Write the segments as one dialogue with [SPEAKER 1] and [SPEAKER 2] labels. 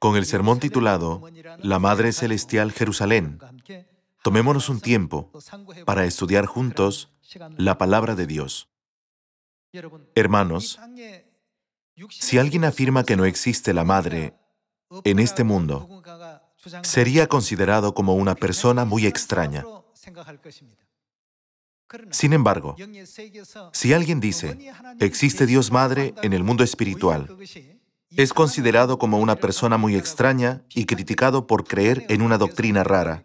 [SPEAKER 1] Con el sermón titulado La Madre Celestial Jerusalén, tomémonos un tiempo para estudiar juntos la palabra de Dios. Hermanos, si alguien afirma que no existe la Madre en este mundo, sería considerado como una persona muy extraña. Sin embargo, si alguien dice, existe Dios Madre en el mundo espiritual, es considerado como una persona muy extraña y criticado por creer en una doctrina rara.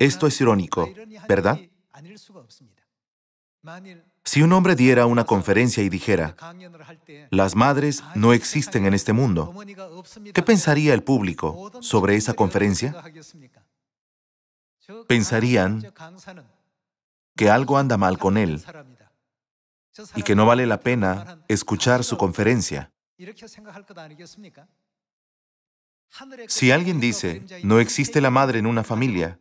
[SPEAKER 1] Esto es irónico, ¿verdad? Si un hombre diera una conferencia y dijera, las madres no existen en este mundo, ¿qué pensaría el público sobre esa conferencia? Pensarían que algo anda mal con él y que no vale la pena escuchar su conferencia. Si alguien dice, no existe la madre en una familia,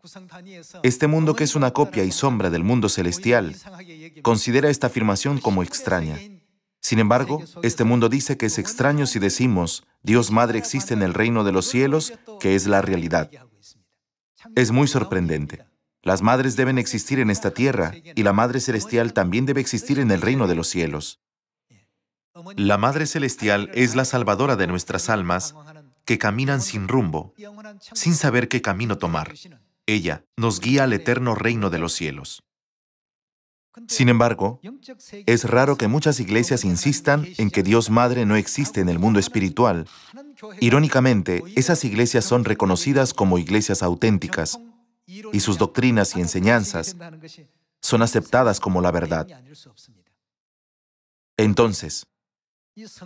[SPEAKER 1] este mundo que es una copia y sombra del mundo celestial, considera esta afirmación como extraña. Sin embargo, este mundo dice que es extraño si decimos, Dios Madre existe en el reino de los cielos, que es la realidad. Es muy sorprendente. Las madres deben existir en esta tierra y la Madre Celestial también debe existir en el reino de los cielos. La Madre Celestial es la salvadora de nuestras almas que caminan sin rumbo, sin saber qué camino tomar. Ella nos guía al eterno reino de los cielos. Sin embargo, es raro que muchas iglesias insistan en que Dios Madre no existe en el mundo espiritual. Irónicamente, esas iglesias son reconocidas como iglesias auténticas y sus doctrinas y enseñanzas son aceptadas como la verdad. Entonces,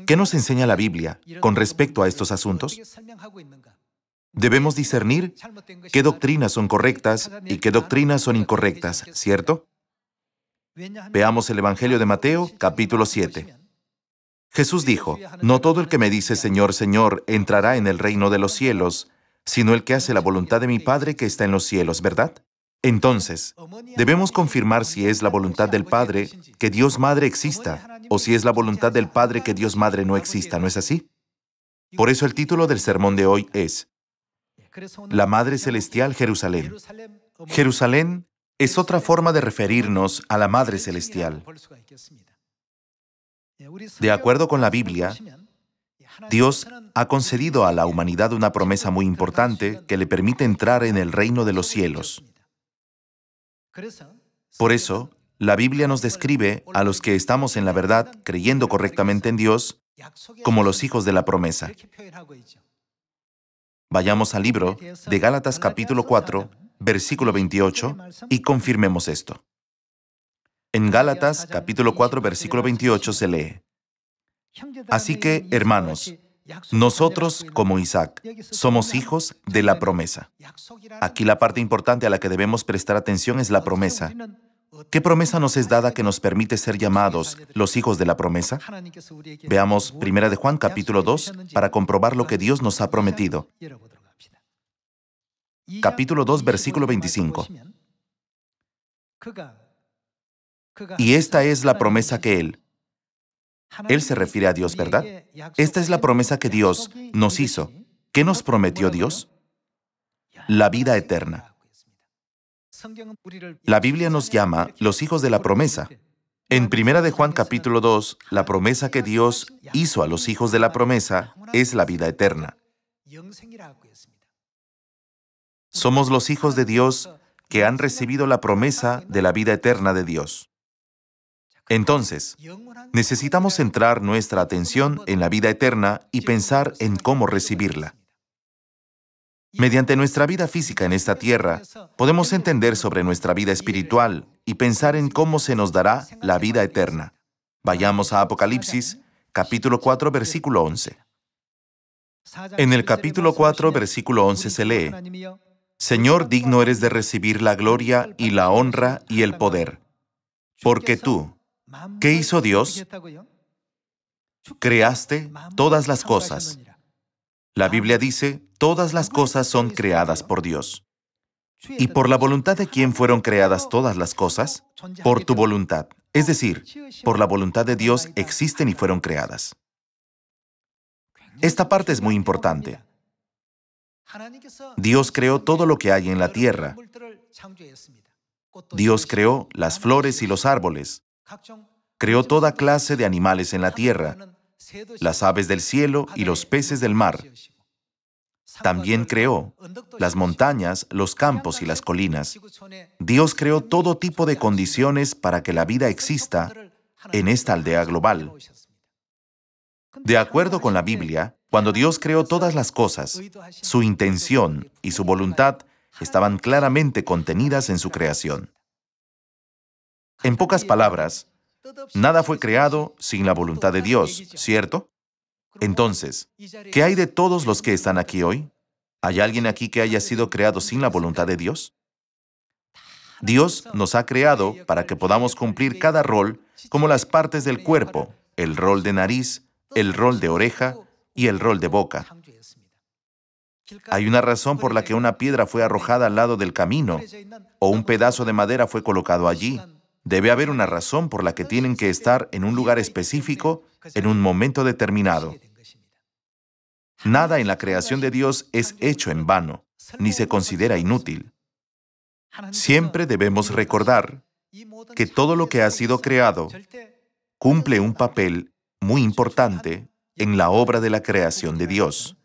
[SPEAKER 1] ¿Qué nos enseña la Biblia con respecto a estos asuntos? Debemos discernir qué doctrinas son correctas y qué doctrinas son incorrectas, ¿cierto? Veamos el Evangelio de Mateo, capítulo 7. Jesús dijo, No todo el que me dice Señor, Señor, entrará en el reino de los cielos, sino el que hace la voluntad de mi Padre que está en los cielos, ¿verdad? Entonces, debemos confirmar si es la voluntad del Padre que Dios Madre exista, o si es la voluntad del Padre que Dios Madre no exista, ¿no es así? Por eso el título del sermón de hoy es La Madre Celestial Jerusalén. Jerusalén es otra forma de referirnos a la Madre Celestial. De acuerdo con la Biblia, Dios ha concedido a la humanidad una promesa muy importante que le permite entrar en el reino de los cielos. Por eso, la Biblia nos describe a los que estamos en la verdad, creyendo correctamente en Dios, como los hijos de la promesa. Vayamos al libro de Gálatas capítulo 4, versículo 28, y confirmemos esto. En Gálatas capítulo 4, versículo 28 se lee, Así que, hermanos, nosotros, como Isaac, somos hijos de la promesa. Aquí la parte importante a la que debemos prestar atención es la promesa. ¿Qué promesa nos es dada que nos permite ser llamados los hijos de la promesa? Veamos 1 de Juan capítulo 2 para comprobar lo que Dios nos ha prometido. Capítulo 2 versículo 25. Y esta es la promesa que Él, Él se refiere a Dios, ¿verdad? Esta es la promesa que Dios nos hizo. ¿Qué nos prometió Dios? La vida eterna. La Biblia nos llama los hijos de la promesa. En Primera de Juan capítulo 2, la promesa que Dios hizo a los hijos de la promesa es la vida eterna. Somos los hijos de Dios que han recibido la promesa de la vida eterna de Dios. Entonces, necesitamos centrar nuestra atención en la vida eterna y pensar en cómo recibirla. Mediante nuestra vida física en esta tierra, podemos entender sobre nuestra vida espiritual y pensar en cómo se nos dará la vida eterna. Vayamos a Apocalipsis, capítulo 4, versículo 11. En el capítulo 4, versículo 11 se lee, Señor, digno eres de recibir la gloria y la honra y el poder, porque tú, ¿qué hizo Dios? Creaste todas las cosas la Biblia dice, todas las cosas son creadas por Dios. ¿Y por la voluntad de quién fueron creadas todas las cosas? Por tu voluntad. Es decir, por la voluntad de Dios existen y fueron creadas. Esta parte es muy importante. Dios creó todo lo que hay en la tierra. Dios creó las flores y los árboles. Creó toda clase de animales en la tierra las aves del cielo y los peces del mar. También creó las montañas, los campos y las colinas. Dios creó todo tipo de condiciones para que la vida exista en esta aldea global. De acuerdo con la Biblia, cuando Dios creó todas las cosas, su intención y su voluntad estaban claramente contenidas en su creación. En pocas palabras, Nada fue creado sin la voluntad de Dios, ¿cierto? Entonces, ¿qué hay de todos los que están aquí hoy? ¿Hay alguien aquí que haya sido creado sin la voluntad de Dios? Dios nos ha creado para que podamos cumplir cada rol como las partes del cuerpo, el rol de nariz, el rol de oreja y el rol de boca. Hay una razón por la que una piedra fue arrojada al lado del camino o un pedazo de madera fue colocado allí Debe haber una razón por la que tienen que estar en un lugar específico en un momento determinado. Nada en la creación de Dios es hecho en vano, ni se considera inútil. Siempre debemos recordar que todo lo que ha sido creado cumple un papel muy importante en la obra de la creación de Dios.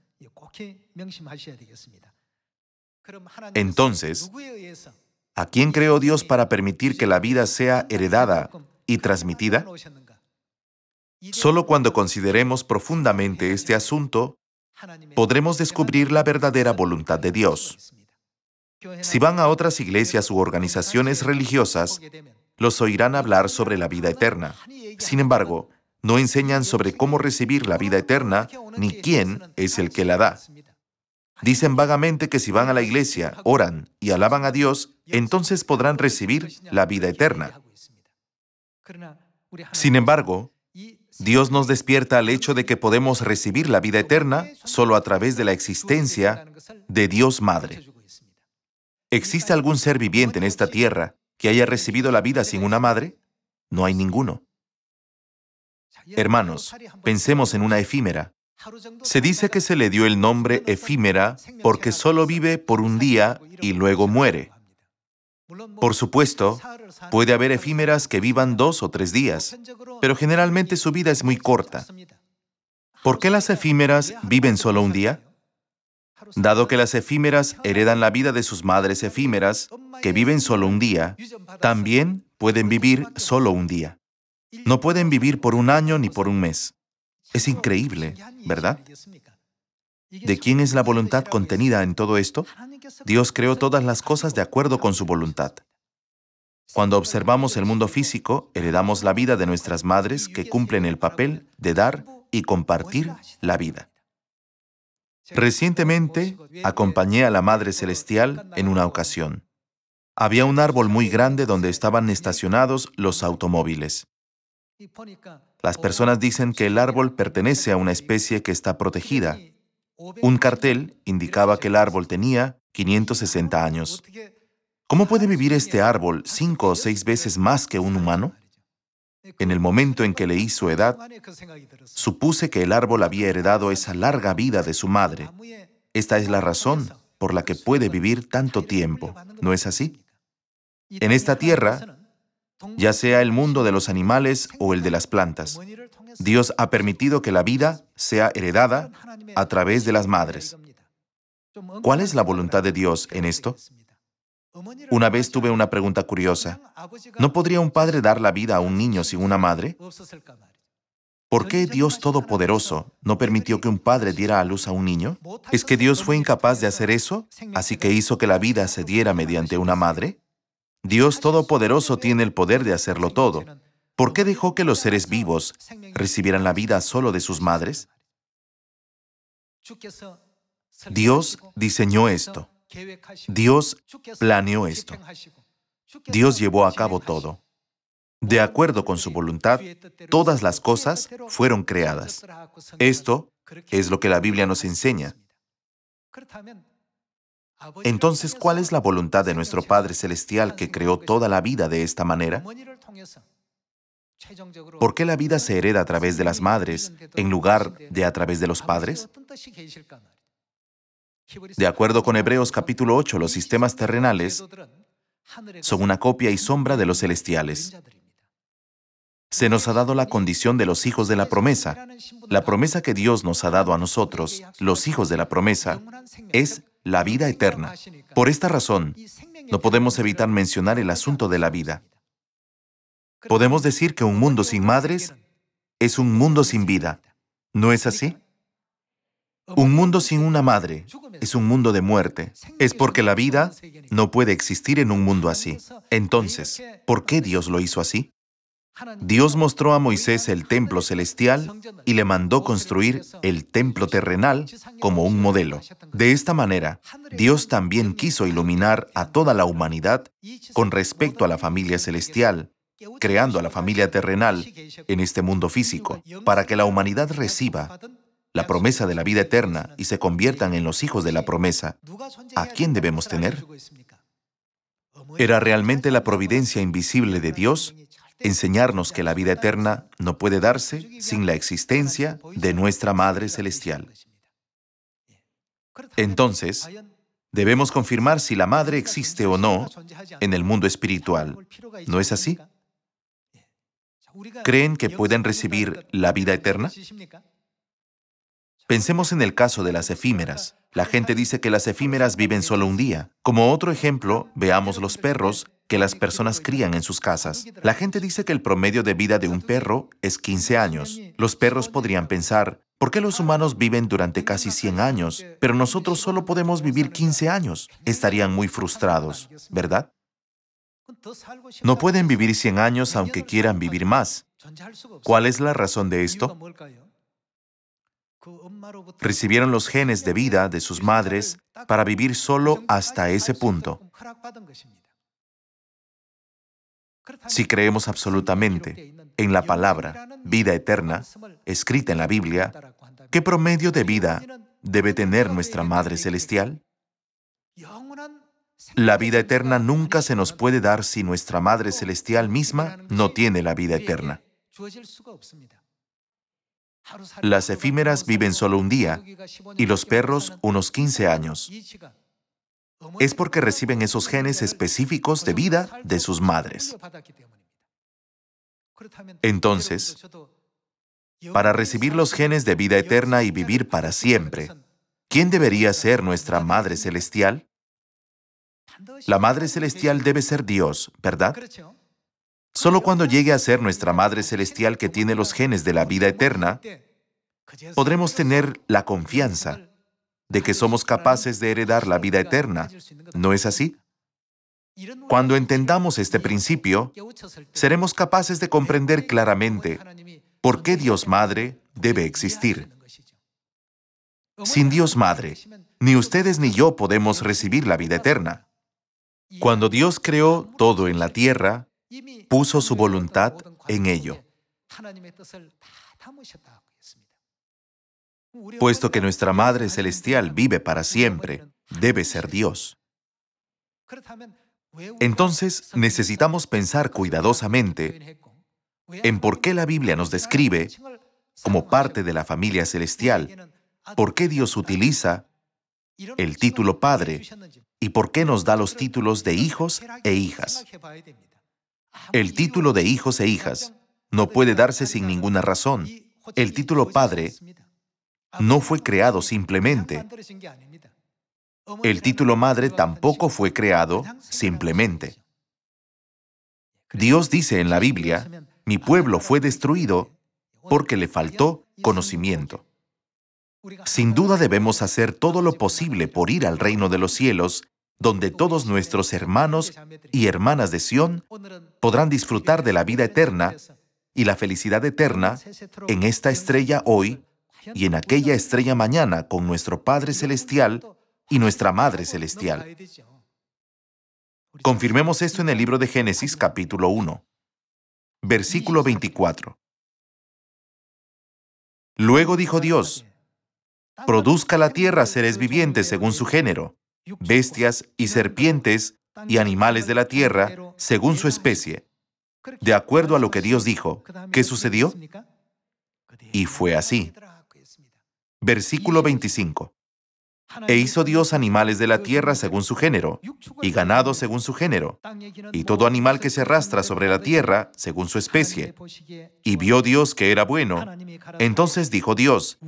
[SPEAKER 1] Entonces, ¿A quién creó Dios para permitir que la vida sea heredada y transmitida? Solo cuando consideremos profundamente este asunto, podremos descubrir la verdadera voluntad de Dios. Si van a otras iglesias u organizaciones religiosas, los oirán hablar sobre la vida eterna. Sin embargo, no enseñan sobre cómo recibir la vida eterna ni quién es el que la da. Dicen vagamente que si van a la iglesia, oran y alaban a Dios, entonces podrán recibir la vida eterna. Sin embargo, Dios nos despierta al hecho de que podemos recibir la vida eterna solo a través de la existencia de Dios Madre. ¿Existe algún ser viviente en esta tierra que haya recibido la vida sin una madre? No hay ninguno. Hermanos, pensemos en una efímera, se dice que se le dio el nombre efímera porque solo vive por un día y luego muere. Por supuesto, puede haber efímeras que vivan dos o tres días, pero generalmente su vida es muy corta. ¿Por qué las efímeras viven solo un día? Dado que las efímeras heredan la vida de sus madres efímeras, que viven solo un día, también pueden vivir solo un día. No pueden vivir por un año ni por un mes. Es increíble, ¿verdad? ¿De quién es la voluntad contenida en todo esto? Dios creó todas las cosas de acuerdo con su voluntad. Cuando observamos el mundo físico, heredamos la vida de nuestras madres que cumplen el papel de dar y compartir la vida. Recientemente acompañé a la Madre Celestial en una ocasión. Había un árbol muy grande donde estaban estacionados los automóviles. Las personas dicen que el árbol pertenece a una especie que está protegida. Un cartel indicaba que el árbol tenía 560 años. ¿Cómo puede vivir este árbol cinco o seis veces más que un humano? En el momento en que leí su edad, supuse que el árbol había heredado esa larga vida de su madre. Esta es la razón por la que puede vivir tanto tiempo, ¿no es así? En esta tierra, ya sea el mundo de los animales o el de las plantas. Dios ha permitido que la vida sea heredada a través de las madres. ¿Cuál es la voluntad de Dios en esto? Una vez tuve una pregunta curiosa. ¿No podría un padre dar la vida a un niño sin una madre? ¿Por qué Dios Todopoderoso no permitió que un padre diera a luz a un niño? ¿Es que Dios fue incapaz de hacer eso? Así que hizo que la vida se diera mediante una madre. Dios Todopoderoso tiene el poder de hacerlo todo. ¿Por qué dejó que los seres vivos recibieran la vida solo de sus madres? Dios diseñó esto. Dios planeó esto. Dios llevó a cabo todo. De acuerdo con su voluntad, todas las cosas fueron creadas. Esto es lo que la Biblia nos enseña. Entonces, ¿cuál es la voluntad de nuestro Padre Celestial que creó toda la vida de esta manera? ¿Por qué la vida se hereda a través de las madres en lugar de a través de los padres? De acuerdo con Hebreos capítulo 8, los sistemas terrenales son una copia y sombra de los celestiales. Se nos ha dado la condición de los hijos de la promesa. La promesa que Dios nos ha dado a nosotros, los hijos de la promesa, es la vida eterna. Por esta razón, no podemos evitar mencionar el asunto de la vida. Podemos decir que un mundo sin madres es un mundo sin vida. ¿No es así? Un mundo sin una madre es un mundo de muerte. Es porque la vida no puede existir en un mundo así. Entonces, ¿por qué Dios lo hizo así? Dios mostró a Moisés el templo celestial y le mandó construir el templo terrenal como un modelo. De esta manera, Dios también quiso iluminar a toda la humanidad con respecto a la familia celestial, creando a la familia terrenal en este mundo físico, para que la humanidad reciba la promesa de la vida eterna y se conviertan en los hijos de la promesa. ¿A quién debemos tener? ¿Era realmente la providencia invisible de Dios enseñarnos que la vida eterna no puede darse sin la existencia de nuestra Madre Celestial. Entonces, debemos confirmar si la Madre existe o no en el mundo espiritual. ¿No es así? ¿Creen que pueden recibir la vida eterna? Pensemos en el caso de las efímeras. La gente dice que las efímeras viven solo un día. Como otro ejemplo, veamos los perros que las personas crían en sus casas. La gente dice que el promedio de vida de un perro es 15 años. Los perros podrían pensar, ¿por qué los humanos viven durante casi 100 años, pero nosotros solo podemos vivir 15 años? Estarían muy frustrados, ¿verdad? No pueden vivir 100 años aunque quieran vivir más. ¿Cuál es la razón de esto? Recibieron los genes de vida de sus madres para vivir solo hasta ese punto. Si creemos absolutamente en la palabra vida eterna, escrita en la Biblia, ¿qué promedio de vida debe tener nuestra Madre Celestial? La vida eterna nunca se nos puede dar si nuestra Madre Celestial misma no tiene la vida eterna. Las efímeras viven solo un día y los perros unos 15 años. Es porque reciben esos genes específicos de vida de sus madres. Entonces, para recibir los genes de vida eterna y vivir para siempre, ¿quién debería ser nuestra Madre Celestial? La Madre Celestial debe ser Dios, ¿verdad? Solo cuando llegue a ser nuestra Madre Celestial que tiene los genes de la vida eterna, podremos tener la confianza de que somos capaces de heredar la vida eterna. ¿No es así? Cuando entendamos este principio, seremos capaces de comprender claramente por qué Dios Madre debe existir. Sin Dios Madre, ni ustedes ni yo podemos recibir la vida eterna. Cuando Dios creó todo en la tierra, puso su voluntad en ello. Puesto que nuestra Madre Celestial vive para siempre, debe ser Dios. Entonces necesitamos pensar cuidadosamente en por qué la Biblia nos describe como parte de la familia celestial, por qué Dios utiliza el título Padre y por qué nos da los títulos de hijos e hijas. El título de hijos e hijas no puede darse sin ninguna razón. El título padre no fue creado simplemente. El título madre tampoco fue creado simplemente. Dios dice en la Biblia, mi pueblo fue destruido porque le faltó conocimiento. Sin duda debemos hacer todo lo posible por ir al reino de los cielos donde todos nuestros hermanos y hermanas de Sión podrán disfrutar de la vida eterna y la felicidad eterna en esta estrella hoy y en aquella estrella mañana con nuestro Padre Celestial y nuestra Madre Celestial. Confirmemos esto en el libro de Génesis capítulo 1, versículo 24. Luego dijo Dios, Produzca la tierra seres vivientes según su género, bestias y serpientes y animales de la tierra, según su especie, de acuerdo a lo que Dios dijo. ¿Qué sucedió? Y fue así. Versículo 25. E hizo Dios animales de la tierra según su género, y ganado según su género, y todo animal que se arrastra sobre la tierra según su especie. Y vio Dios que era bueno. Entonces dijo Dios,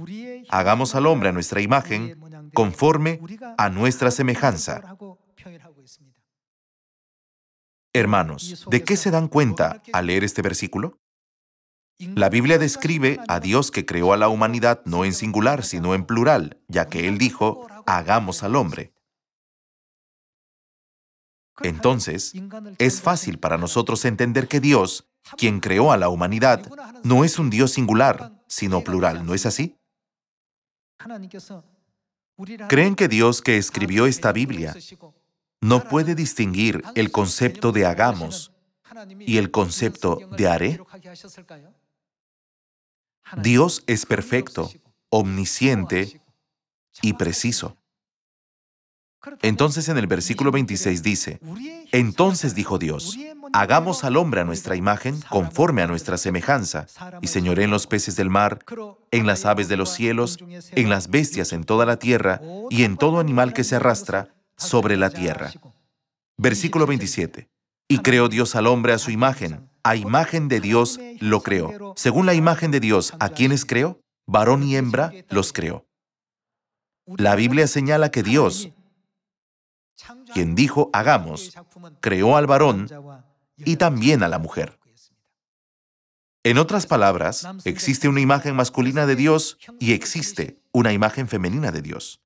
[SPEAKER 1] hagamos al hombre a nuestra imagen, conforme a nuestra semejanza. Hermanos, ¿de qué se dan cuenta al leer este versículo? La Biblia describe a Dios que creó a la humanidad no en singular, sino en plural, ya que Él dijo, hagamos al hombre. Entonces, es fácil para nosotros entender que Dios, quien creó a la humanidad, no es un Dios singular, sino plural, ¿no es así? Creen que Dios que escribió esta Biblia no puede distinguir el concepto de hagamos y el concepto de haré. Dios es perfecto, omnisciente y preciso. Entonces en el versículo 26 dice, entonces dijo Dios, hagamos al hombre a nuestra imagen, conforme a nuestra semejanza, y señoré en los peces del mar, en las aves de los cielos, en las bestias en toda la tierra, y en todo animal que se arrastra sobre la tierra. Versículo 27. Y creó Dios al hombre a su imagen, a imagen de Dios lo creó. Según la imagen de Dios, ¿a quiénes creó? Varón y hembra los creó. La Biblia señala que Dios quien dijo hagamos, creó al varón y también a la mujer. En otras palabras, existe una imagen masculina de Dios y existe una imagen femenina de Dios.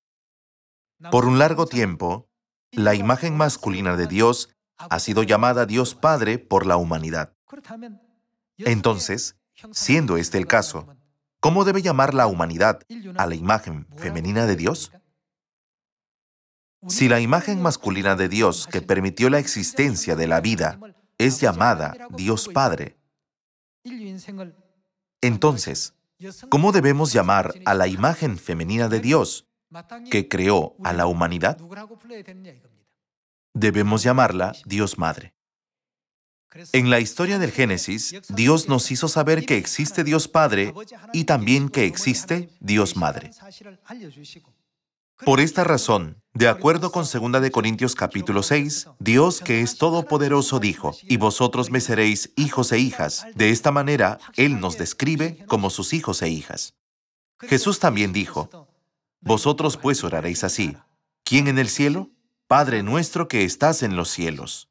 [SPEAKER 1] Por un largo tiempo, la imagen masculina de Dios ha sido llamada Dios Padre por la humanidad. Entonces, siendo este el caso, ¿cómo debe llamar la humanidad a la imagen femenina de Dios? Si la imagen masculina de Dios que permitió la existencia de la vida es llamada Dios Padre, entonces, ¿cómo debemos llamar a la imagen femenina de Dios que creó a la humanidad? Debemos llamarla Dios Madre. En la historia del Génesis, Dios nos hizo saber que existe Dios Padre y también que existe Dios Madre. Por esta razón, de acuerdo con 2 Corintios capítulo 6, Dios que es todopoderoso dijo, y vosotros me seréis hijos e hijas. De esta manera, Él nos describe como sus hijos e hijas. Jesús también dijo, vosotros pues oraréis así, ¿quién en el cielo? Padre nuestro que estás en los cielos.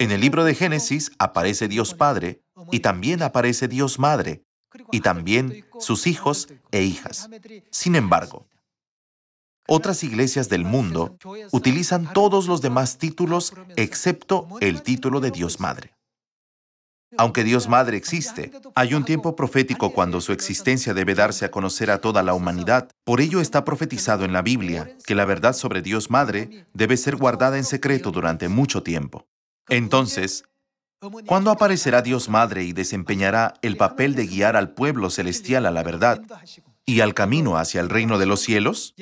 [SPEAKER 1] En el libro de Génesis aparece Dios Padre y también aparece Dios Madre y también sus hijos e hijas. Sin embargo, otras iglesias del mundo utilizan todos los demás títulos excepto el título de Dios Madre. Aunque Dios Madre existe, hay un tiempo profético cuando su existencia debe darse a conocer a toda la humanidad. Por ello está profetizado en la Biblia que la verdad sobre Dios Madre debe ser guardada en secreto durante mucho tiempo. Entonces, ¿cuándo aparecerá Dios Madre y desempeñará el papel de guiar al pueblo celestial a la verdad? y al camino hacia el reino de los cielos?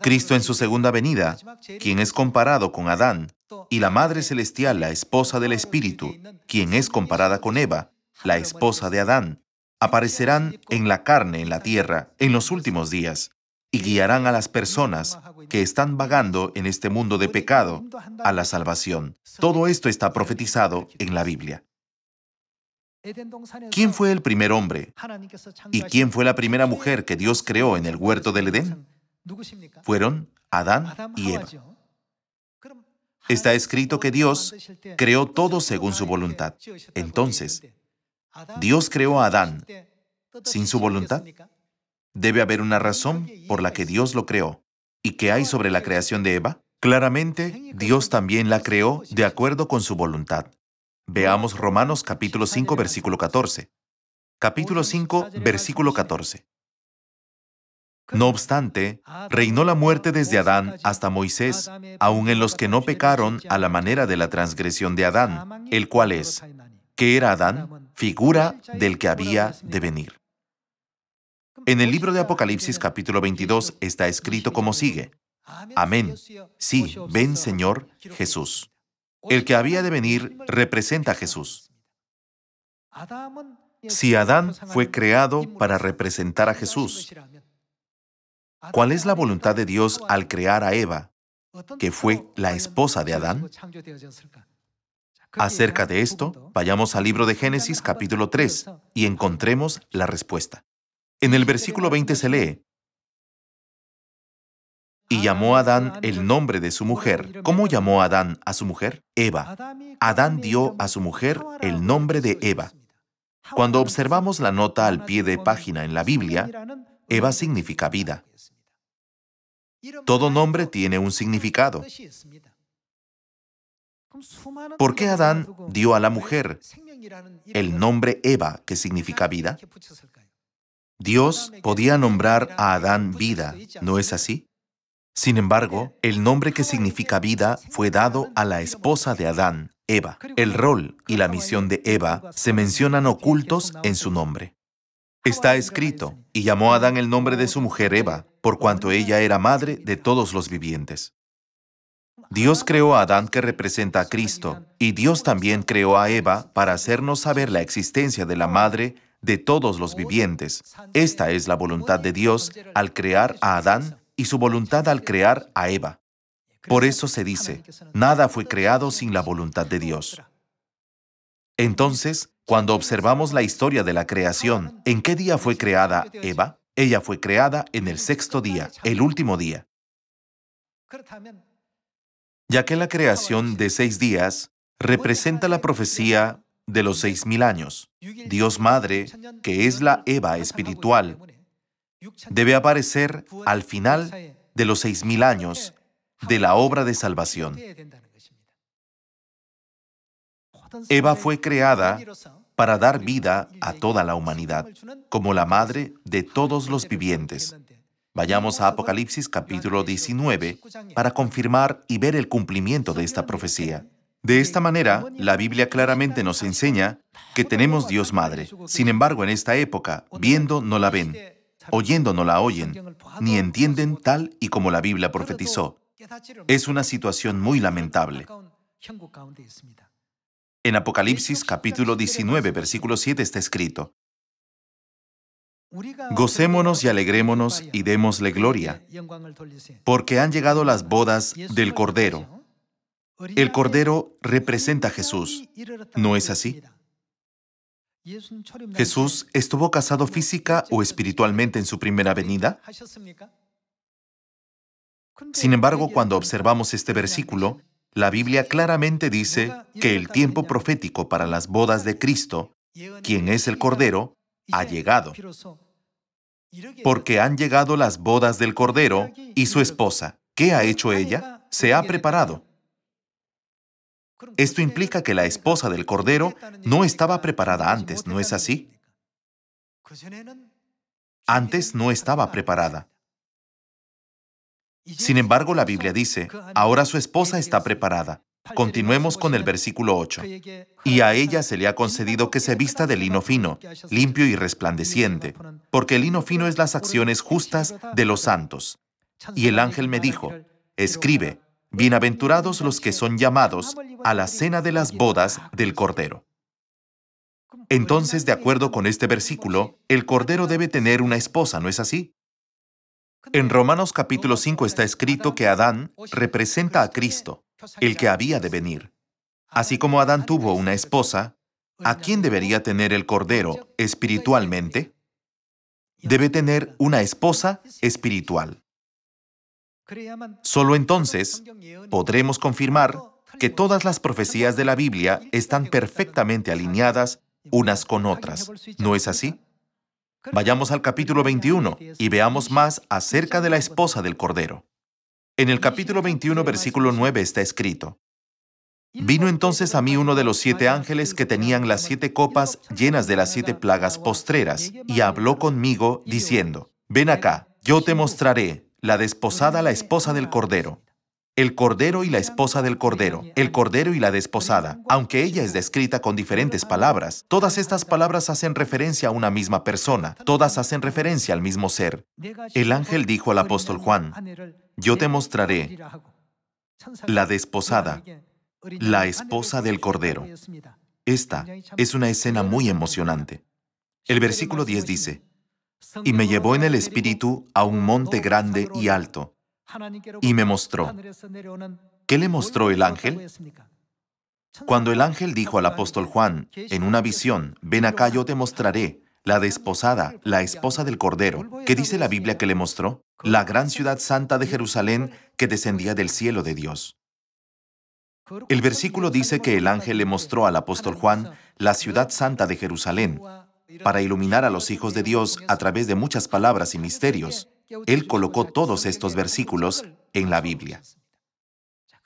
[SPEAKER 1] Cristo en su segunda venida, quien es comparado con Adán, y la Madre Celestial, la esposa del Espíritu, quien es comparada con Eva, la esposa de Adán, aparecerán en la carne en la tierra en los últimos días y guiarán a las personas que están vagando en este mundo de pecado a la salvación. Todo esto está profetizado en la Biblia. ¿Quién fue el primer hombre? ¿Y quién fue la primera mujer que Dios creó en el huerto del Edén? Fueron Adán y Eva. Está escrito que Dios creó todo según su voluntad. Entonces, ¿Dios creó a Adán sin su voluntad? Debe haber una razón por la que Dios lo creó. ¿Y qué hay sobre la creación de Eva? Claramente, Dios también la creó de acuerdo con su voluntad. Veamos Romanos capítulo 5, versículo 14. Capítulo 5, versículo 14. No obstante, reinó la muerte desde Adán hasta Moisés, aun en los que no pecaron a la manera de la transgresión de Adán, el cual es, que era Adán, figura del que había de venir. En el libro de Apocalipsis capítulo 22 está escrito como sigue. Amén. Sí, ven Señor Jesús. El que había de venir representa a Jesús. Si Adán fue creado para representar a Jesús, ¿cuál es la voluntad de Dios al crear a Eva, que fue la esposa de Adán? Acerca de esto, vayamos al libro de Génesis capítulo 3 y encontremos la respuesta. En el versículo 20 se lee, y llamó a Adán el nombre de su mujer. ¿Cómo llamó Adán a su mujer? Eva. Adán dio a su mujer el nombre de Eva. Cuando observamos la nota al pie de página en la Biblia, Eva significa vida. Todo nombre tiene un significado. ¿Por qué Adán dio a la mujer el nombre Eva, que significa vida? Dios podía nombrar a Adán vida, ¿no es así? Sin embargo, el nombre que significa vida fue dado a la esposa de Adán, Eva. El rol y la misión de Eva se mencionan ocultos en su nombre. Está escrito, y llamó a Adán el nombre de su mujer Eva, por cuanto ella era madre de todos los vivientes. Dios creó a Adán que representa a Cristo, y Dios también creó a Eva para hacernos saber la existencia de la madre de todos los vivientes. Esta es la voluntad de Dios al crear a Adán y su voluntad al crear a Eva. Por eso se dice, nada fue creado sin la voluntad de Dios. Entonces, cuando observamos la historia de la creación, ¿en qué día fue creada Eva? Ella fue creada en el sexto día, el último día. Ya que la creación de seis días representa la profecía de los seis mil años, Dios Madre, que es la Eva espiritual, debe aparecer al final de los seis años de la obra de salvación. Eva fue creada para dar vida a toda la humanidad, como la madre de todos los vivientes. Vayamos a Apocalipsis capítulo 19 para confirmar y ver el cumplimiento de esta profecía. De esta manera, la Biblia claramente nos enseña que tenemos Dios Madre. Sin embargo, en esta época, viendo no la ven, oyendo no la oyen, ni entienden tal y como la Biblia profetizó. Es una situación muy lamentable. En Apocalipsis capítulo 19, versículo 7 está escrito, Gocémonos y alegrémonos y démosle gloria, porque han llegado las bodas del Cordero. El Cordero representa a Jesús, ¿no es así? ¿Jesús estuvo casado física o espiritualmente en su primera venida? Sin embargo, cuando observamos este versículo, la Biblia claramente dice que el tiempo profético para las bodas de Cristo, quien es el Cordero, ha llegado. Porque han llegado las bodas del Cordero y su esposa. ¿Qué ha hecho ella? Se ha preparado. Esto implica que la esposa del Cordero no estaba preparada antes, ¿no es así? Antes no estaba preparada. Sin embargo, la Biblia dice, ahora su esposa está preparada. Continuemos con el versículo 8. Y a ella se le ha concedido que se vista de lino fino, limpio y resplandeciente, porque el lino fino es las acciones justas de los santos. Y el ángel me dijo, escribe, Bienaventurados los que son llamados a la cena de las bodas del Cordero. Entonces, de acuerdo con este versículo, el Cordero debe tener una esposa, ¿no es así? En Romanos capítulo 5 está escrito que Adán representa a Cristo, el que había de venir. Así como Adán tuvo una esposa, ¿a quién debería tener el Cordero espiritualmente? Debe tener una esposa espiritual. Solo entonces podremos confirmar que todas las profecías de la Biblia están perfectamente alineadas unas con otras. ¿No es así? Vayamos al capítulo 21 y veamos más acerca de la esposa del Cordero. En el capítulo 21, versículo 9 está escrito, Vino entonces a mí uno de los siete ángeles que tenían las siete copas llenas de las siete plagas postreras, y habló conmigo, diciendo, Ven acá, yo te mostraré la desposada la esposa del Cordero. El Cordero y la esposa del Cordero, el Cordero y la desposada, aunque ella es descrita con diferentes palabras, todas estas palabras hacen referencia a una misma persona, todas hacen referencia al mismo ser. El ángel dijo al apóstol Juan, yo te mostraré la desposada, la esposa del Cordero. Esta es una escena muy emocionante. El versículo 10 dice, y me llevó en el espíritu a un monte grande y alto.
[SPEAKER 2] Y me mostró.
[SPEAKER 1] ¿Qué le mostró el ángel? Cuando el ángel dijo al apóstol Juan, en una visión, ven acá yo te mostraré, la desposada, la esposa del Cordero, ¿qué dice la Biblia que le mostró? La gran ciudad santa de Jerusalén que descendía del cielo de Dios. El versículo dice que el ángel le mostró al apóstol Juan la ciudad santa de Jerusalén, para iluminar a los hijos de Dios a través de muchas palabras y misterios. Él colocó todos estos versículos en la Biblia.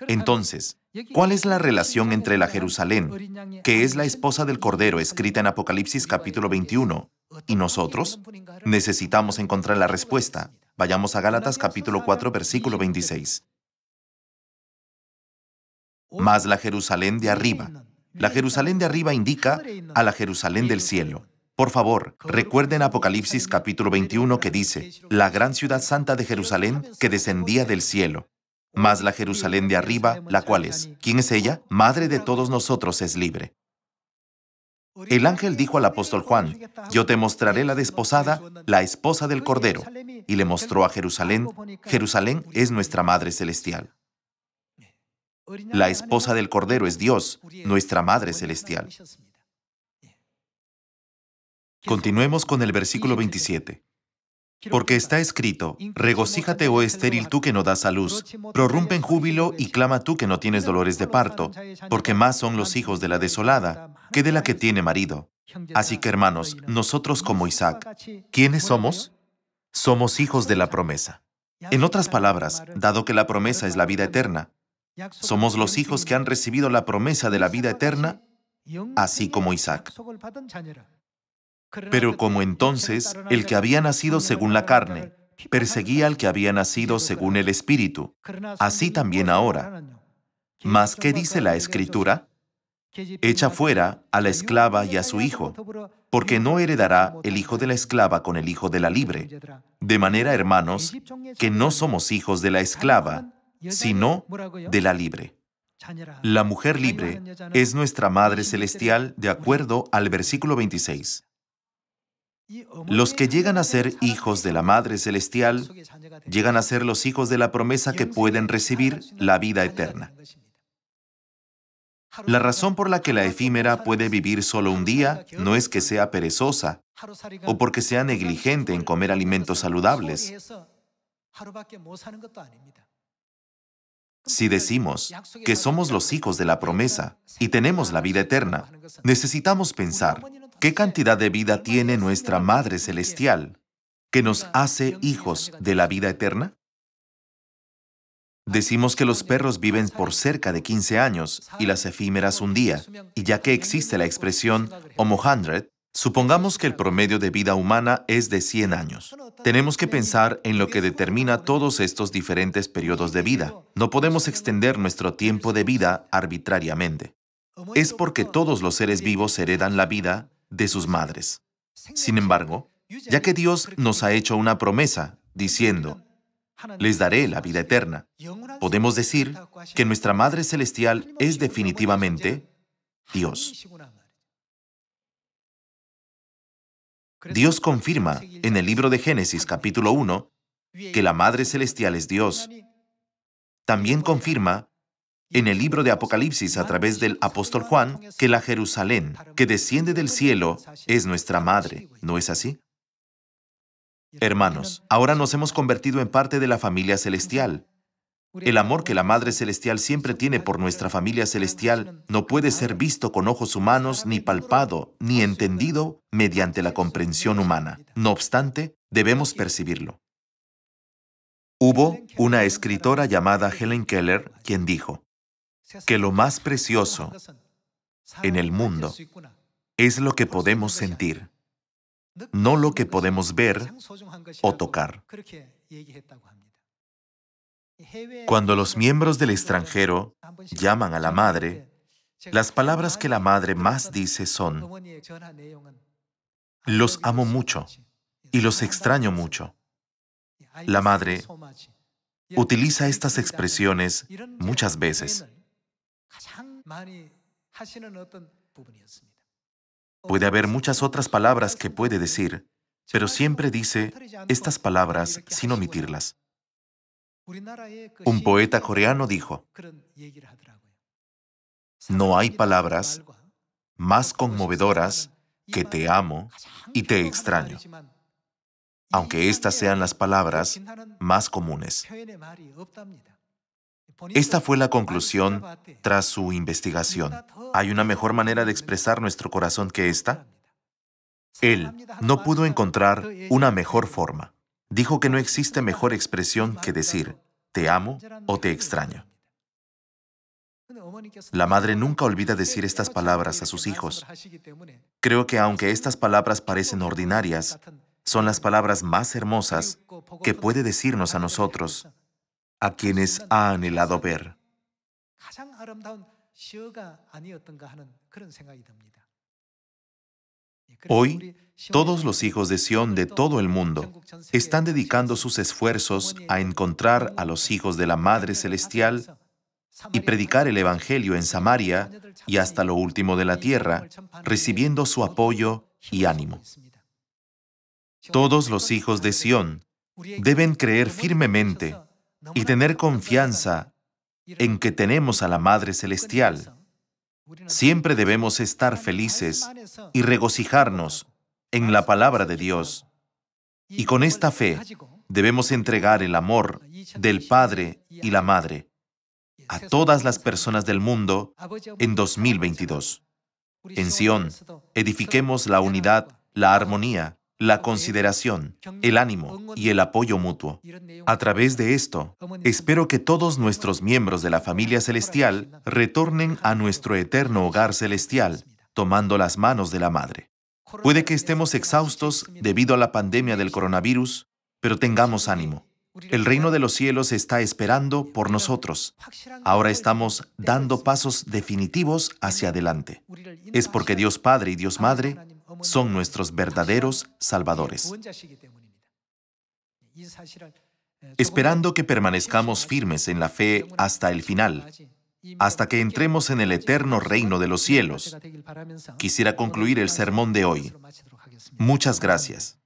[SPEAKER 1] Entonces, ¿cuál es la relación entre la Jerusalén, que es la esposa del Cordero escrita en Apocalipsis capítulo 21, y nosotros? Necesitamos encontrar la respuesta. Vayamos a Gálatas capítulo 4 versículo 26. Más la Jerusalén de arriba. La Jerusalén de arriba indica a la Jerusalén del cielo. Por favor, recuerden Apocalipsis capítulo 21 que dice, la gran ciudad santa de Jerusalén que descendía del cielo, más la Jerusalén de arriba, la cual es, ¿quién es ella? Madre de todos nosotros es libre. El ángel dijo al apóstol Juan, yo te mostraré la desposada, la esposa del Cordero, y le mostró a Jerusalén, Jerusalén es nuestra Madre Celestial. La esposa del Cordero es Dios, nuestra Madre Celestial. Continuemos con el versículo 27. Porque está escrito, regocíjate, oh estéril tú que no das a luz, prorrumpe en júbilo y clama tú que no tienes dolores de parto, porque más son los hijos de la desolada que de la que tiene marido. Así que hermanos, nosotros como Isaac, ¿quiénes somos? Somos hijos de la promesa. En otras palabras, dado que la promesa es la vida eterna, somos los hijos que han recibido la promesa de la vida eterna, así como Isaac. Pero como entonces el que había nacido según la carne perseguía al que había nacido según el Espíritu, así también ahora. Mas, ¿qué dice la Escritura? Echa fuera a la esclava y a su hijo, porque no heredará el hijo de la esclava con el hijo de la libre. De manera, hermanos, que no somos hijos de la esclava, sino de la libre. La mujer libre es nuestra Madre Celestial de acuerdo al versículo 26. Los que llegan a ser hijos de la Madre Celestial llegan a ser los hijos de la promesa que pueden recibir la vida eterna. La razón por la que la efímera puede vivir solo un día no es que sea perezosa o porque sea negligente en comer alimentos saludables. Si decimos que somos los hijos de la promesa y tenemos la vida eterna, necesitamos pensar, ¿Qué cantidad de vida tiene nuestra Madre Celestial que nos hace hijos de la vida eterna? Decimos que los perros viven por cerca de 15 años y las efímeras un día, y ya que existe la expresión homo hundred, supongamos que el promedio de vida humana es de 100 años. Tenemos que pensar en lo que determina todos estos diferentes periodos de vida. No podemos extender nuestro tiempo de vida arbitrariamente. Es porque todos los seres vivos heredan la vida de sus madres. Sin embargo, ya que Dios nos ha hecho una promesa diciendo, les daré la vida eterna, podemos decir que nuestra Madre Celestial es definitivamente Dios. Dios confirma en el libro de Génesis capítulo 1 que la Madre Celestial es Dios. También confirma en el libro de Apocalipsis a través del apóstol Juan que la Jerusalén, que desciende del cielo, es nuestra madre, ¿no es así? Hermanos, ahora nos hemos convertido en parte de la familia celestial. El amor que la Madre Celestial siempre tiene por nuestra familia celestial no puede ser visto con ojos humanos, ni palpado, ni entendido mediante la comprensión humana. No obstante, debemos percibirlo. Hubo una escritora llamada Helen Keller quien dijo, que lo más precioso en el mundo es lo que podemos sentir, no lo que podemos ver o tocar. Cuando los miembros del extranjero llaman a la madre, las palabras que la madre más dice son, los amo mucho y los extraño mucho. La madre utiliza estas expresiones muchas veces. Puede haber muchas otras palabras que puede decir, pero siempre dice estas palabras sin omitirlas. Un poeta coreano dijo, no hay palabras más conmovedoras que te amo y te extraño, aunque estas sean las palabras más comunes. Esta fue la conclusión tras su investigación. ¿Hay una mejor manera de expresar nuestro corazón que esta? Él no pudo encontrar una mejor forma. Dijo que no existe mejor expresión que decir, te amo o te extraño. La madre nunca olvida decir estas palabras a sus hijos. Creo que aunque estas palabras parecen ordinarias, son las palabras más hermosas que puede decirnos a nosotros a quienes ha anhelado ver. Hoy, todos los hijos de Sión de todo el mundo están dedicando sus esfuerzos a encontrar a los hijos de la Madre Celestial y predicar el Evangelio en Samaria y hasta lo último de la tierra, recibiendo su apoyo y ánimo. Todos los hijos de Sión deben creer firmemente y tener confianza en que tenemos a la Madre Celestial. Siempre debemos estar felices y regocijarnos en la palabra de Dios. Y con esta fe debemos entregar el amor del Padre y la Madre a todas las personas del mundo en 2022. En Sion, edifiquemos la unidad, la armonía la consideración, el ánimo y el apoyo mutuo. A través de esto, espero que todos nuestros miembros de la familia celestial retornen a nuestro eterno hogar celestial, tomando las manos de la Madre. Puede que estemos exhaustos debido a la pandemia del coronavirus, pero tengamos ánimo. El reino de los cielos está esperando por nosotros. Ahora estamos dando pasos definitivos hacia adelante. Es porque Dios Padre y Dios Madre son nuestros verdaderos salvadores. Esperando que permanezcamos firmes en la fe hasta el final, hasta que entremos en el eterno reino de los cielos, quisiera concluir el sermón de hoy. Muchas gracias.